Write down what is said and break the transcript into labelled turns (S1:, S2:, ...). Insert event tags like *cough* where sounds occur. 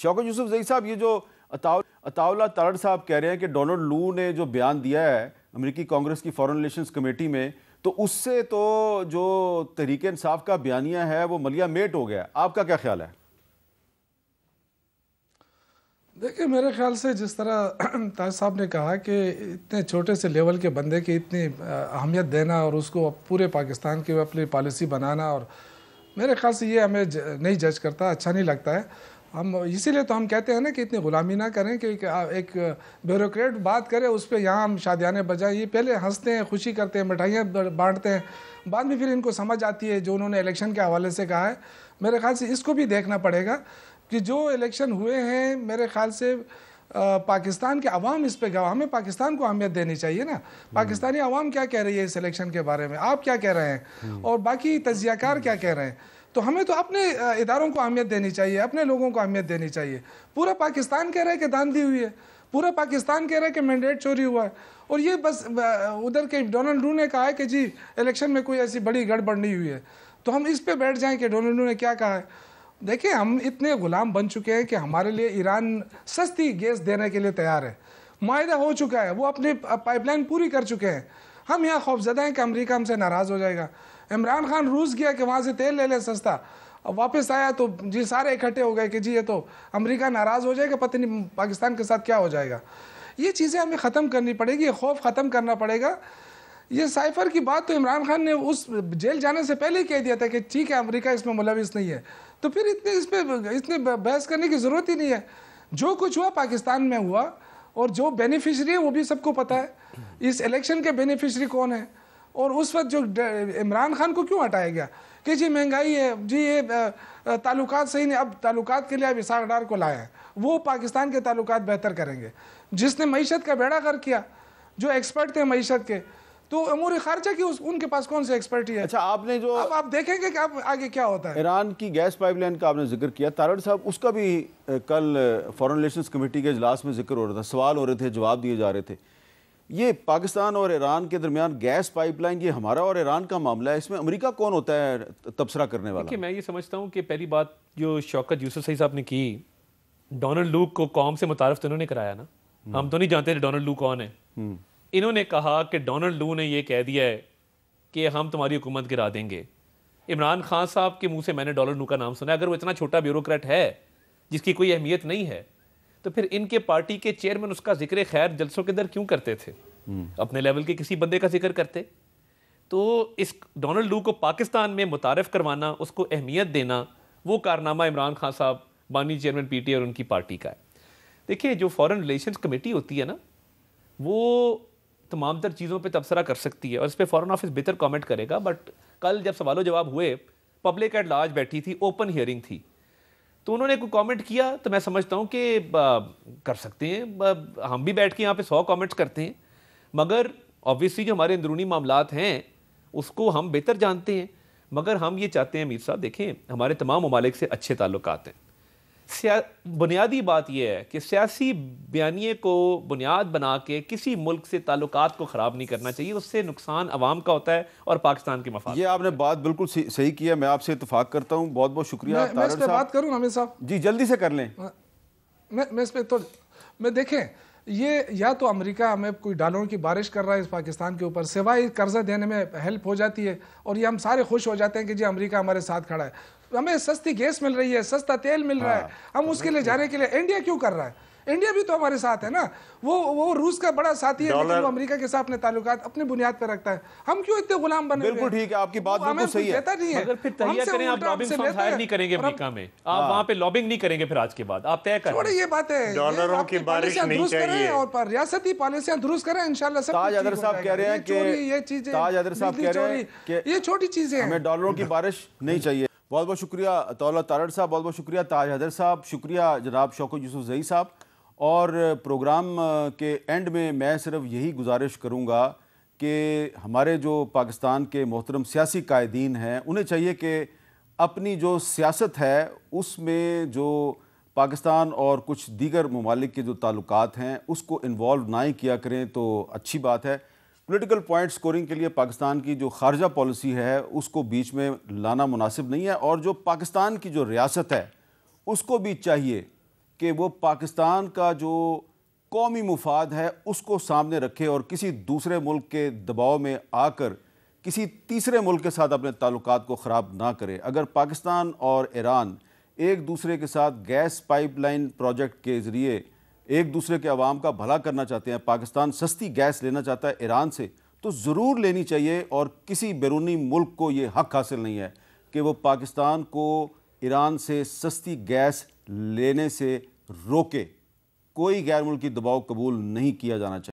S1: शौकत यूसुफ जई साहब ये जो अताउ, अताउला तरड़ साहब कह रहे हैं कि डोनाल्ड लू ने जो बयान दिया है अमेरिकी कांग्रेस की फॉरेन रिलेशन कमेटी में तो उससे तो जो तहरीक इंसाफ का बयानिया है वो मलिया मेट हो गया आपका क्या ख्याल है
S2: देखिए मेरे ख्याल से जिस तरह *clears throat* ताज साहब ने कहा कि इतने छोटे से लेवल के बंदे की इतनी अहमियत देना और उसको पूरे पाकिस्तान की अपनी पॉलिसी बनाना और मेरे ख्याल से ये हमें नहीं जज करता अच्छा नहीं लगता है हम इसीलिए तो हम कहते हैं ना कि इतनी गुलामी ना करें कि एक, एक ब्यूरोक्रेट बात करे उस पर यहाँ हम शादियाने बजाएं ये पहले हंसते हैं खुशी करते हैं मिठाइयाँ बांटते हैं बाद में फिर इनको समझ आती है जो उन्होंने इलेक्शन के हवाले से कहा है मेरे ख्याल से इसको भी देखना पड़ेगा कि जो इलेक्शन हुए हैं मेरे ख्याल से पाकिस्तान के अवाम इस पर गवाह हमें पाकिस्तान को अहमियत देनी चाहिए ना हम्म। पाकिस्तानी अवाम क्या कह रही है इस इलेक्शन के बारे में आप क्या कह रहे हैं हम्म। और बाकी तजियाकार क्या कह रहे हैं तो हमें तो अपने इदारों को अहमियत देनी चाहिए अपने लोगों को अहमियत देनी चाहिए पूरा पाकिस्तान कह रहा है कि दांधी हुई है पूरा पाकिस्तान कह रहा है कि मैंडेट चोरी हुआ है और ये बस उधर के डोनाल्ड रू ने कहा है कि जी इलेक्शन में कोई ऐसी बड़ी गड़बड़ नहीं हुई है तो हम इस पर बैठ जाएँ कि डोनाल्ड रू ने क्या कहा है देखिए हम इतने गुलाम बन चुके हैं कि हमारे लिए ईरान सस्ती गैस देने के लिए तैयार है माहा हो चुका है वो अपने पाइपलाइन पूरी कर चुके हैं हम यहाँ खौफजदा हैं कि अमरीका हमसे नाराज़ हो जाएगा इमरान खान रूस गया कि वहाँ से तेल ले लें सस्ता अब वापस आया तो जी सारे इकट्ठे हो गए कि जी ये तो अमरीका नाराज़ हो जाएगा पता नहीं पाकिस्तान के साथ क्या हो जाएगा ये चीज़ें हमें ख़त्म करनी पड़ेगी ये खौफ ख़त्म करना पड़ेगा ये साइफर की बात तो इमरान खान ने उस जेल जाने से पहले ही कह दिया था कि ठीक है अमेरिका इसमें मुलविस नहीं है तो फिर इतने इस पर इतने बहस करने की ज़रूरत ही नहीं है जो कुछ हुआ पाकिस्तान में हुआ और जो बेनिफिशरी है वो भी सबको पता है इस इलेक्शन के बेनिफिशरी कौन है और उस वक्त जो इमरान खान को क्यों हटाया गया कि जी महंगाई है जी ये ताल्लुक सही नहीं अब ताल्लुकात के लिए अब इसाक डार को लाया है वो पाकिस्तान के ताल्लुकात बेहतर करेंगे जिसने मीशत का बेड़ा कर किया जो एक्सपर्ट थे मीशत के तो अमूरी खर्चा की उस, उनके पास कौन सी एक्सपर्टी है अच्छा आपने जो आप, आप देखेंगे कि आप आगे क्या होता है
S1: ईरान की गैस पाइपलाइन का आपने जिक्र किया तारड़ साहब उसका भी कल फॉरेन रिलेशन कमेटी के अजलास में जिक्र हो रहा था सवाल हो रहे थे जवाब दिए जा रहे थे ये पाकिस्तान और ईरान के दरमियान गैस पाइपलाइन ये हमारा और ईरान का मामला है इसमें अमरीका कौन होता है तबसरा करने वाला
S3: मैं ये समझता हूँ कि पहली बात जो शौकत यूसुफ सही साहब ने की डोनल्ड लूक को कौम से मुतारफ तो उन्होंने कराया ना हम्म। हम तो नहीं जानते डोनल्ड लू कौन है हम्म। इन्होंने कहा कि डोनल्ड लू ने यह कह दिया है कि हम तुम्हारी हुकूमत गिरा देंगे इमरान खान साहब के मुंह से मैंने डॉलर नू का नाम सुना अगर वो इतना छोटा ब्यूरोक्रेट है जिसकी कोई अहमियत नहीं है तो फिर इनके पार्टी के चेयरमैन उसका जिक्र खैर जलसों के अंदर क्यों करते थे हम्म। अपने लेवल के किसी बंदे का जिक्र करते तो इस डोनाल्ड लू को पाकिस्तान में मुतारफ़ करवाना उसको अहमियत देना वो कारनामा इमरान खान साहब बानी चेयरमैन पीटी और उनकी पार्टी का है देखिए जो फॉरेन रिलेशंस कमेटी होती है ना वो तमाम तर चीज़ों पर तबसरा कर सकती है और इस पर फ़ॉरन ऑफिस बेहतर कॉमेंट करेगा बट कल जब सवालों जवाब हुए पब्लिक एट लार्ज बैठी थी ओपन हियरिंग थी तो उन्होंने कोई कमेंट किया तो मैं समझता हूँ कि कर सकते हैं हम भी बैठ के यहाँ पे सौ कमेंट्स करते हैं मगर ऑब्वियसली जो हमारे अंदरूनी मामला हैं उसको हम बेहतर जानते हैं मगर हम ये चाहते हैं मीर साहब देखें हमारे तमाम ममालिक से अच्छे ताल्लुक हैं बुनियादी बात यह है कि सियासी बयानी को बुनियाद बना के किसी मुल्क से ताल्लुक को ख़राब नहीं करना चाहिए उससे नुकसान आवाम का होता है और पाकिस्तान के मफा ये
S1: आपने बात बिल्कुल सही की है मैं आपसे इतफाक़ करता हूँ बहुत बहुत शुक्रिया मैं, मैं इस पर बात करूँ हमें साहब जी जल्दी से कर लें
S2: मैं मैं इस पर तो मैं देखें ये या तो अमेरिका हमें कोई डालों की बारिश कर रहा है इस पाकिस्तान के ऊपर सिवाय कर्जा देने में हेल्प हो जाती है और ये हम सारे खुश हो जाते हैं कि जी अमेरिका हमारे साथ खड़ा है हमें सस्ती गैस मिल रही है सस्ता तेल मिल रहा है हाँ, हम तो उसके लिए जाने के लिए इंडिया क्यों कर रहा है इंडिया भी तो हमारे साथ है ना वो वो रूस का बड़ा साथी है लेकिन वो अमेरिका के साथ अपने ताल्लुक अपने बुनियाद पर रखता है हम क्यों इतने गुलाम बने बिल्कुल ठीक है आपकी बात बिल्कुल सही है नहीं है फिर
S3: करें आप लॉबिंग हायर नहीं करेंगे अमेरिका में आप हाँ। वहाँ पे लॉबिंग नहीं करेंगे फिर आज के बाद आप
S2: तय कर थोड़ी ये बात है डॉलरों की बारिश नहीं चाहिए और रियासती पॉलिसियां दुरुस्त करें इंशाल्लाह सब ताज अदर साहब कह रहे हैं ये चीजें ताज अदर साहब कह रहे
S1: हैं ये छोटी चीजें हमें डॉलरों की बारिश नहीं चाहिए बहुत बहुत शुक्रिया तौला तारड़ साहब बहुत बहुत शुक्रिया ताज हदर साहब शुक्रिया जनाब शौकत यूसुफ जई साहब और प्रोग्राम के एंड में मैं सिर्फ यही गुजारिश करूँगा कि हमारे जो पाकिस्तान के मोहतरम सियासी कायदीन हैं उन्हें चाहिए कि अपनी जो सियासत है उसमें जो पाकिस्तान और कुछ दीगर ममालिक के जो ताल्लुक हैं उसको इन्वॉल्व ना ही किया करें तो अच्छी बात है पॉलिटिकल पॉइंट स्कोरिंग के लिए पाकिस्तान की जो खारजा पॉलिसी है उसको बीच में लाना मुनासिब नहीं है और जो पाकिस्तान की जो रियासत है उसको भी चाहिए कि वो पाकिस्तान का जो कौमी मुफाद है उसको सामने रखे और किसी दूसरे मुल्क के दबाव में आकर किसी तीसरे मुल्क के साथ अपने ताल्लुक को ख़राब ना करे अगर पाकिस्तान और ईरान एक दूसरे के साथ गैस पाइपलाइन प्रोजेक्ट के ज़रिए एक दूसरे के अवाम का भला करना चाहते हैं पाकिस्तान सस्ती गैस लेना चाहता है ईरान से तो ज़रूर लेनी चाहिए और किसी बैरूनी मुल्क को ये हक हासिल नहीं है कि वो पाकिस्तान को ईरान से सस्ती गैस लेने से रोके कोई गैर मुल्की दबाव कबूल नहीं किया जाना चाहिए